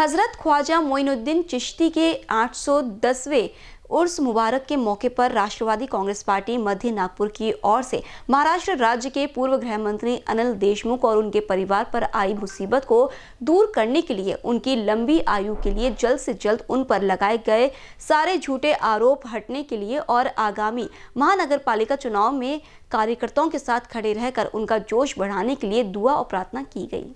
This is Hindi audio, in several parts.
हज़रत ख्वाजा मोइनुद्दीन चिश्ती के 810वें उर्स मुबारक के मौके पर राष्ट्रवादी कांग्रेस पार्टी मध्य नागपुर की ओर से महाराष्ट्र राज्य के पूर्व गृह मंत्री अनिल देशमुख और उनके परिवार पर आई मुसीबत को दूर करने के लिए उनकी लंबी आयु के लिए जल्द से जल्द उन पर लगाए गए सारे झूठे आरोप हटने के लिए और आगामी महानगर पालिका चुनाव में कार्यकर्ताओं के साथ खड़े रहकर उनका जोश बढ़ाने के लिए दुआ और प्रार्थना की गई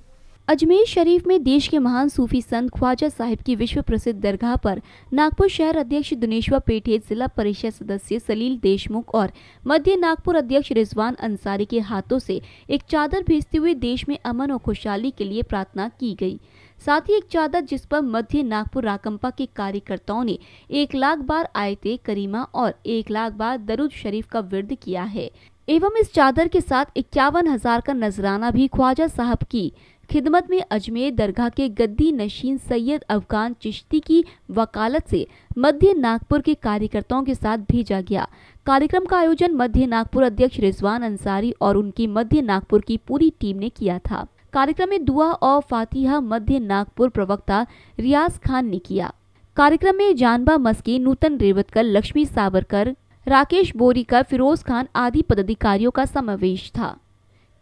अजमेर शरीफ में देश के महान सूफी संत ख्वाजा साहिब की विश्व प्रसिद्ध दरगाह पर नागपुर शहर अध्यक्ष दुनेश्वर पेठे जिला परिषद सदस्य सलील देशमुख और मध्य नागपुर अध्यक्ष रिजवान अंसारी के हाथों से एक चादर भेजते हुए देश में अमन और खुशहाली के लिए प्रार्थना की गई साथ ही एक चादर जिस पर मध्य नागपुर राकंपा के कार्यकर्ताओं ने एक लाख बार आयते करीमा और एक लाख बार दरुद शरीफ का विरद किया है एवं इस चादर के साथ इक्यावन हजार का नजराना भी ख्वाजा साहब की खिदमत में अजमेर दरगाह के गद्दी नशीन सैयद अफगान चिश्ती की वकालत से मध्य नागपुर के कार्यकर्ताओं के साथ भेजा गया कार्यक्रम का आयोजन मध्य नागपुर अध्यक्ष रिजवान अंसारी और उनकी मध्य नागपुर की पूरी टीम ने किया था कार्यक्रम में दुआ और फातिहा मध्य नागपुर प्रवक्ता रियाज खान ने किया कार्यक्रम में जानबा मस्की नूतन रेवतकर लक्ष्मी सावरकर राकेश बोरीकर फिरोज खान आदि पदाधिकारियों का समावेश था